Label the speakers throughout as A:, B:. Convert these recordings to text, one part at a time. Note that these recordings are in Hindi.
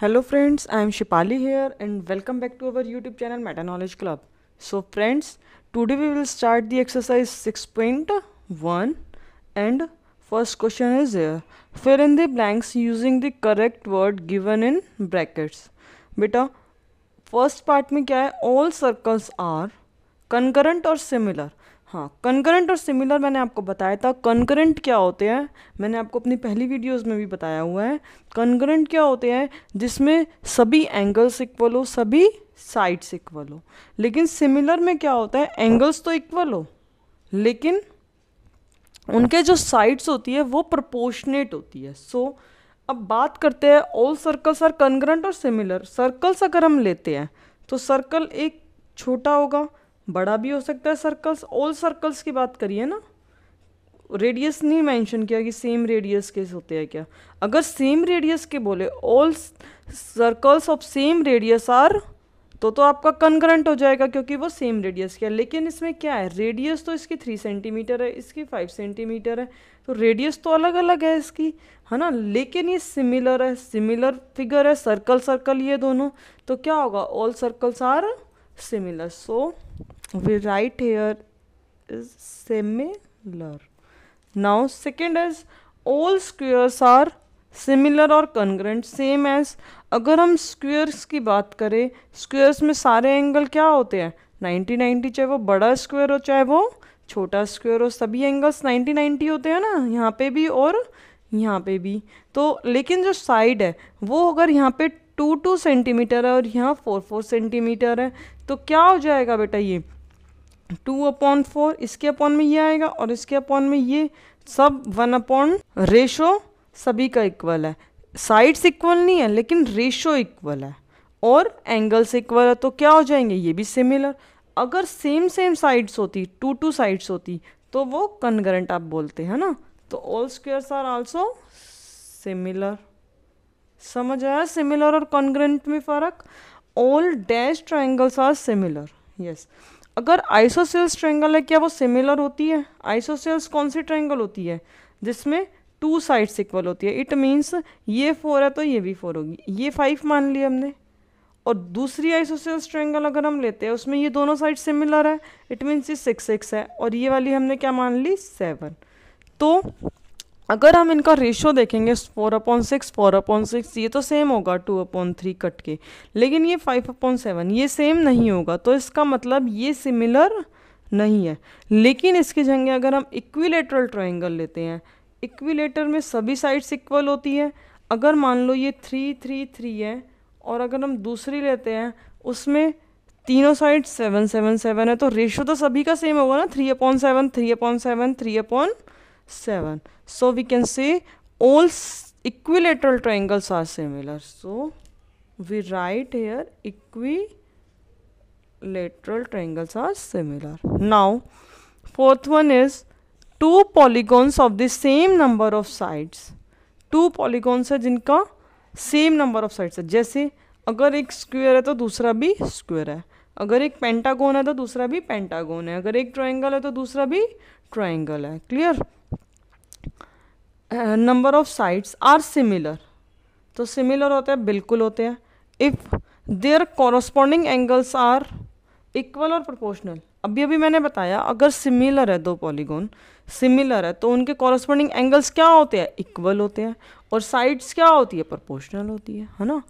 A: Hello friends, I am Shipali here and welcome back to our YouTube channel Meta Knowledge Club. So friends, today we will start the exercise 6.1 and first question is here. Fill in the blanks using the correct word given in brackets. बेटा first part में kya hai? All circles are concurrent or similar. हाँ कंकरेंट और सिमिलर मैंने आपको बताया था कंकरेंट क्या होते हैं मैंने आपको अपनी पहली वीडियोस में भी बताया हुआ है कंकरेंट क्या होते हैं जिसमें सभी एंगल्स इक्वल हो सभी साइड्स इक्वल हो लेकिन सिमिलर में क्या होता है एंगल्स तो इक्वल हो लेकिन उनके जो साइड्स होती है वो प्रपोर्शनेट होती है सो so, अब बात करते हैं ऑल सर्कल्स आर कंकरेंट और सिमिलर सर्कल्स अगर हम लेते हैं तो सर्कल एक छोटा होगा बड़ा भी हो सकता है सर्कल्स ऑल सर्कल्स की बात करिए ना रेडियस नहीं मेंशन किया कि सेम रेडियस के होते हैं क्या अगर सेम रेडियस के बोले all circles of same radius are तो तो आपका कनकरंट हो जाएगा क्योंकि वो सेम रेडियस के है लेकिन इसमें क्या है रेडियस तो इसकी थ्री सेंटीमीटर है इसकी फाइव सेंटीमीटर है तो रेडियस तो अलग अलग है इसकी है ना लेकिन ये सिमिलर है सिमिलर फिगर है सर्कल सर्कल ये दोनों तो क्या होगा all circles are similar so we write here is similar now second is all squares are similar और कन्ग्रेंट सेम एज अगर हम स्क्वेयर्स की बात करें स्क्वेयर्स में सारे एंगल क्या होते हैं 90 90 चाहे वो बड़ा स्क्वेयर हो चाहे वो छोटा स्क्वेयर हो सभी एंगल्स 90 90 होते हैं ना यहाँ पे भी और यहाँ पे भी तो लेकिन जो साइड है वो अगर यहाँ पे टू टू सेंटीमीटर है और यहाँ फोर फोर सेंटीमीटर है तो क्या हो जाएगा बेटा ये टू अपॉन फोर इसके अपॉन में ये आएगा और इसके अपॉन में ये सब वन अपॉन रेशो सभी का इक्वल है साइड्स इक्वल नहीं है लेकिन रेशो इक्वल है और एंगल्स इक्वल है तो क्या हो जाएंगे ये भी सिमिलर अगर सेम सेम साइड्स होती टू टू साइड्स होती तो वो कनगरेंट आप बोलते हैं ना तो all squares are also similar समझ आया सिमिलर और कॉन्ग्रेंट में फ़र्क all dash triangles are similar yes अगर आइसोसेल्स ट्राइंगल है क्या वो सिमिलर होती है आइसोसेल्स कौन सी ट्राइंगल होती है जिसमें टू साइड्स इक्वल होती है इट मीन्स ये फोर है तो ये भी फोर होगी ये फाइव मान लिया हमने और दूसरी आइसोसेल्स ट्रायंगल अगर हम लेते हैं उसमें ये दोनों साइड सिमिलर है इट मीन्स ये सिक्स सिक्स है और ये वाली हमने क्या मान ली सेवन तो अगर हम इनका रेशो देखेंगे four upon six four upon six ये तो सेम होगा टू अपॉन थ्री कट के लेकिन ये फाइव अपॉन सेवन ये सेम नहीं होगा तो इसका मतलब ये सिमिलर नहीं है लेकिन इसकी जगह अगर हम इक्विलेटरल ट्राइंगल लेते हैं इक्विलेटर में सभी साइड्स इक्वल होती है अगर मान लो ये थ्री थ्री थ्री है और अगर हम दूसरी लेते हैं उसमें तीनों साइड सेवन सेवन सेवन है तो रेशो तो सभी का सेम होगा ना three upon seven three upon seven three upon seven. so we can say all equilateral triangles are similar so we write here equilateral triangles are similar now fourth one is two polygons of the same number of sides two polygons है जिनका same number of sides. है जैसे अगर एक स्क्वायर है तो दूसरा भी स्क्वायर है अगर एक पेंटागोन है तो दूसरा भी पेंटागोन है अगर एक ट्रायंगल है तो दूसरा भी ट्रायंगल है clear number of sides are similar तो सिमिलर होते हैं बिल्कुल होते हैं if there corresponding angles are equal और प्रोपोर्शनल अभी अभी मैंने बताया अगर सिमिलर है दो पॉलीगोन सिमिलर है तो उनके कॉरस्पॉन्डिंग एंगल्स क्या होते हैं इक्वल होते हैं और साइड्स क्या होती है प्रोपोर्शनल होती है है ना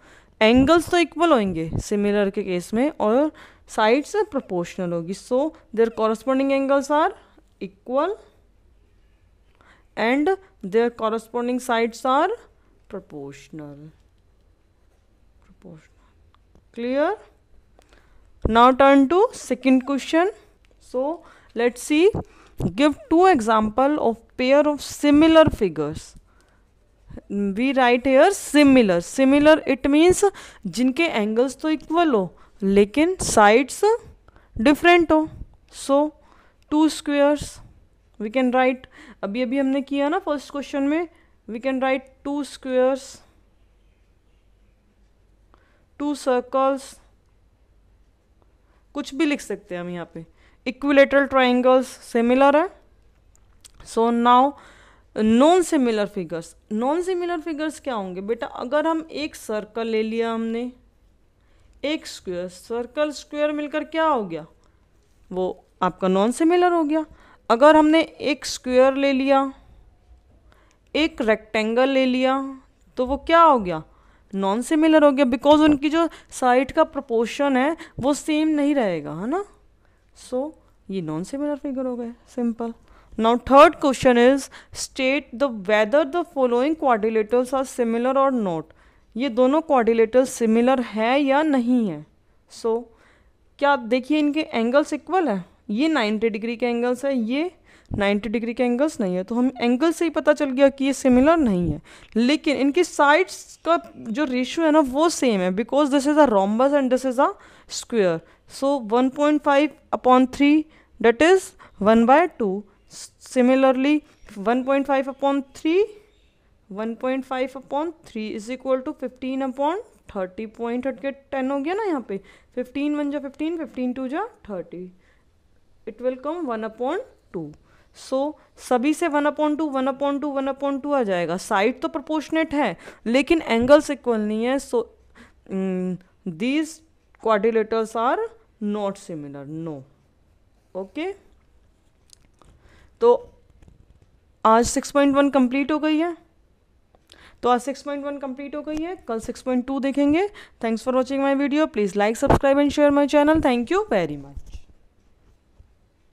A: एंगल्स तो इक्वल होंगे सिमिलर के केस में और साइड्स प्रोपोर्शनल होगी so there corresponding angles are equal and their corresponding sides are proportional. Proportional. Clear? Now turn to second question. So let's see. Give two example of pair of similar figures. we write here similar similar it means jinke angles to equal ho lekin sides different ho so two squares we can write अभी अभी हमने किया ना फर्स्ट क्वेश्चन में we can write two squares two circles कुछ भी लिख सकते हैं हम यहाँ पे इक्विलेटरल ट्राइंगल्स सिमिलर है so now non similar figures non similar figures क्या होंगे बेटा अगर हम एक सर्कल ले लिया हमने एक स्क्वेयर सर्कल स्क्वेयर मिलकर क्या हो गया वो आपका नॉन सिमिलर हो गया अगर हमने एक स्क्वायर ले लिया एक रेक्टेंगल ले लिया तो वो क्या हो गया नॉन सिमिलर हो गया बिकॉज उनकी जो साइड का प्रपोर्शन है वो सेम नहीं रहेगा है ना सो so, ये नॉन सिमिलर फिगर हो गए simple now third question is state the whether the following quadrilaterals are similar और नॉट ये दोनों क्वारिलेटर्स सिमिलर है या नहीं है सो so, क्या देखिए इनके एंगल्स इक्वल है ये 90 डिग्री के एंगल्स है ये 90 डिग्री के एंगल्स नहीं है तो हम एंगल से ही पता चल गया कि ये सिमिलर नहीं है लेकिन इनकी साइड्स का जो रेशियो है ना वो सेम है because this is a rhombus and this is a square so 1.5 point five upon three that is one by two similarly 1.5 point five upon three one point five upon three is equal to fifteen upon thirty point हट के टेन हो गया ना यहाँ पे फिफ्टीन वन जा फिफ्टीन फिफ्टीन टू जा thirty it will come one upon two so सभी से one upon two one upon two one upon two आ जाएगा साइड तो प्रोपोर्शनेट है लेकिन एंगल्स इक्वल नहीं है so these quadrilaterals are not similar no okay तो आज सिक्स पॉइंट वन कंप्लीट हो गई है तो आज सिक्स पॉइंट वन कंप्लीट हो गई है कल सिक्स पॉइंट टू देखेंगे thanks for watching my video please like subscribe and share my channel thank you very much